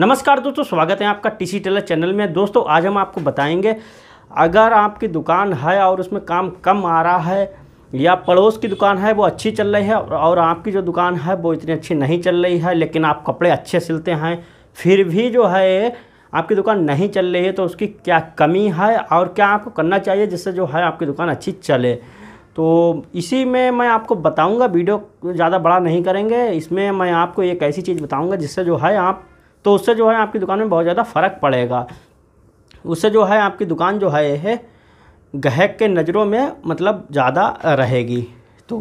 नमस्कार दोस्तों स्वागत है आपका टीसी टेलर चैनल में दोस्तों आज हम आपको बताएंगे अगर आपकी दुकान है और उसमें काम कम आ रहा है या पड़ोस की दुकान है वो अच्छी चल रही है और आपकी जो दुकान है वो इतनी अच्छी नहीं चल रही है लेकिन आप कपड़े अच्छे सिलते हैं फिर भी जो है आपकी दुकान नहीं चल रही है तो उसकी क्या कमी है और क्या आपको करना चाहिए जिससे जो है आपकी दुकान अच्छी चले तो इसी में मैं आपको बताऊंगा वीडियो ज़्यादा बड़ा नहीं करेंगे इसमें मैं आपको एक ऐसी चीज़ बताऊंगा जिससे जो है आप तो उससे जो है आपकी दुकान में बहुत ज़्यादा फ़र्क पड़ेगा उससे जो है आपकी दुकान जो है यह ग्राहक के नज़रों में मतलब ज़्यादा रहेगी तो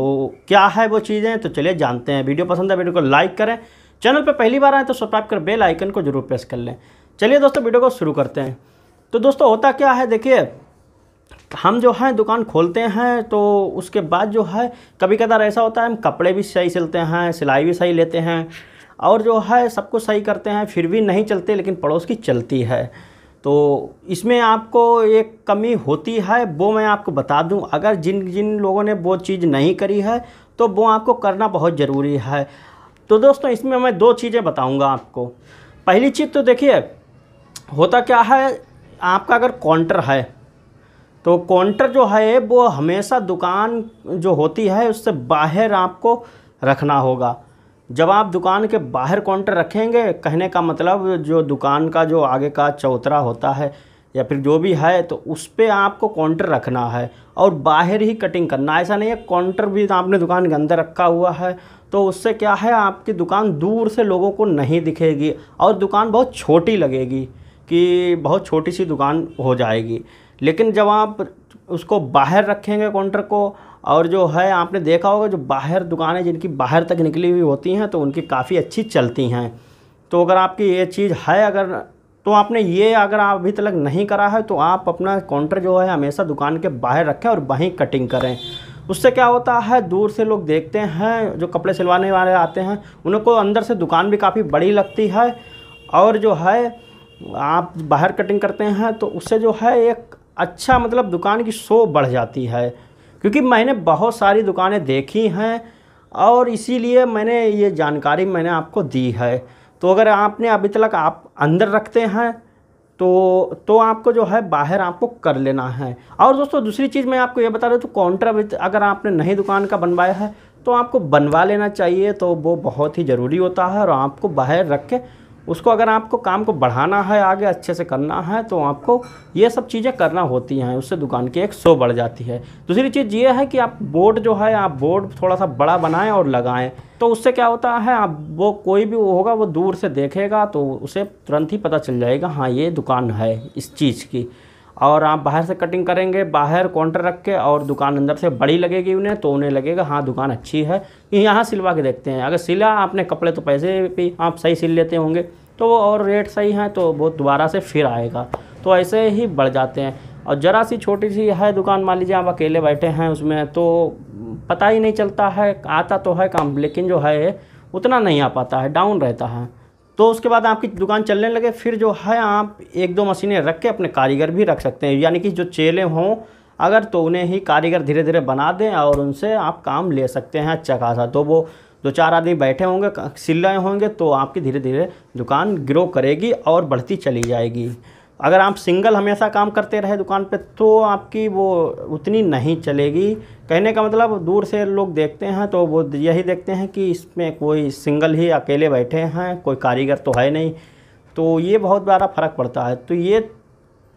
क्या है वो चीज़ें तो चलिए जानते हैं वीडियो पसंद है तो वीडियो को लाइक करें चैनल पर पहली बार आए तो सब्सक्राइब कर बेल आइकन को जरूर प्रेस कर लें चलिए दोस्तों वीडियो को शुरू करते हैं तो दोस्तों होता क्या है देखिए हम जो है दुकान खोलते हैं तो उसके बाद जो है कभी कदार ऐसा होता है हम कपड़े भी सही सिलते हैं सिलाई भी सही लेते हैं और जो है सब कुछ सही करते हैं फिर भी नहीं चलते लेकिन पड़ोस की चलती है तो इसमें आपको एक कमी होती है वो मैं आपको बता दूं अगर जिन जिन लोगों ने वो चीज़ नहीं करी है तो वो आपको करना बहुत ज़रूरी है तो दोस्तों इसमें मैं दो चीज़ें बताऊंगा आपको पहली चीज़ तो देखिए होता क्या है आपका अगर काउंटर है तो काउंटर जो है वो हमेशा दुकान जो होती है उससे बाहर आपको रखना होगा जब आप दुकान के बाहर काउंटर रखेंगे कहने का मतलब जो दुकान का जो आगे का चौतरा होता है या फिर जो भी है तो उस पर आपको काउंटर रखना है और बाहर ही कटिंग करना ऐसा नहीं है काउंटर भी आपने दुकान के अंदर रखा हुआ है तो उससे क्या है आपकी दुकान दूर से लोगों को नहीं दिखेगी और दुकान बहुत छोटी लगेगी कि बहुत छोटी सी दुकान हो जाएगी लेकिन जब आप उसको बाहर रखेंगे काउंटर को और जो है आपने देखा होगा जो बाहर दुकानें जिनकी बाहर तक निकली हुई होती हैं तो उनकी काफ़ी अच्छी चलती हैं तो अगर आपकी ये चीज़ है अगर तो आपने ये अगर आप अभी तक नहीं करा है तो आप अपना काउंटर जो है हमेशा दुकान के बाहर रखें और वहीं कटिंग करें उससे क्या होता है दूर से लोग देखते हैं जो कपड़े सिलवाने वाले आते हैं उनको अंदर से दुकान भी काफ़ी बड़ी लगती है और जो है आप बाहर कटिंग करते हैं तो उससे जो है एक अच्छा मतलब दुकान की शो बढ़ जाती है क्योंकि मैंने बहुत सारी दुकानें देखी हैं और इसीलिए मैंने ये जानकारी मैंने आपको दी है तो अगर आपने अभी तक आप अंदर रखते हैं तो तो आपको जो है बाहर आपको कर लेना है और दोस्तों दूसरी चीज़ मैं आपको ये बता रहा हूँ तो काउंटर विथ अगर आपने नई दुकान का बनवाया है तो आपको बनवा लेना चाहिए तो वो बहुत ही ज़रूरी होता है और आपको बाहर रख के उसको अगर आपको काम को बढ़ाना है आगे अच्छे से करना है तो आपको ये सब चीज़ें करना होती हैं उससे दुकान की एक शो बढ़ जाती है दूसरी चीज़ ये है कि आप बोर्ड जो है आप बोर्ड थोड़ा सा बड़ा बनाएं और लगाएं तो उससे क्या होता है आप वो कोई भी वो होगा वो दूर से देखेगा तो उसे तुरंत ही पता चल जाएगा हाँ ये दुकान है इस चीज़ की और आप बाहर से कटिंग करेंगे बाहर काउंटर रख के और दुकान अंदर से बड़ी लगेगी उन्हें तो उन्हें लगेगा हाँ दुकान अच्छी है यहाँ सिलवा के देखते हैं अगर सिला आपने कपड़े तो पैसे भी आप सही सिल लेते होंगे तो वो और रेट सही हैं तो वो दोबारा से फिर आएगा तो ऐसे ही बढ़ जाते हैं और ज़रा सी छोटी सी है दुकान मान लीजिए आप अकेले बैठे हैं उसमें तो पता ही नहीं चलता है आता तो है काम लेकिन जो है उतना नहीं आ पाता है डाउन रहता है तो उसके बाद आपकी दुकान चलने लगे फिर जो है आप एक दो मशीनें रख के अपने कारीगर भी रख सकते हैं यानी कि जो चेले हों अगर तो उन्हें ही कारीगर धीरे धीरे बना दें और उनसे आप काम ले सकते हैं अच्छा खासा तो वो दो चार आदमी बैठे होंगे सिल रहे होंगे तो आपकी धीरे धीरे दुकान ग्रो करेगी और बढ़ती चली जाएगी अगर आप सिंगल हमेशा काम करते रहे दुकान पे तो आपकी वो उतनी नहीं चलेगी कहने का मतलब दूर से लोग देखते हैं तो वो यही देखते हैं कि इसमें कोई सिंगल ही अकेले बैठे हैं कोई कारीगर तो है नहीं तो ये बहुत बड़ा फ़र्क पड़ता है तो ये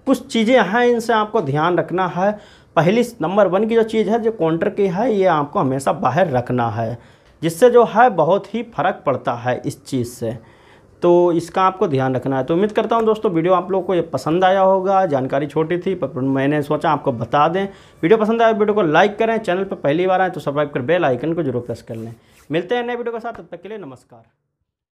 कुछ चीज़ें हैं इनसे आपको ध्यान रखना है पहली नंबर वन की जो चीज़ है जो काउंटर की है ये आपको हमेशा बाहर रखना है जिससे जो है बहुत ही फ़र्क पड़ता है इस चीज़ से तो इसका आपको ध्यान रखना है तो उम्मीद करता हूँ दोस्तों वीडियो आप लोग को ये पसंद आया होगा जानकारी छोटी थी पर मैंने सोचा आपको बता दें वीडियो पसंद आया वीडियो को लाइक करें चैनल पर पहली बार आएँ तो सब्सक्राइब कर बेल आइकन को जरूर प्रेस कर लें मिलते हैं नए वीडियो के साथ तब तक के लिए नमस्कार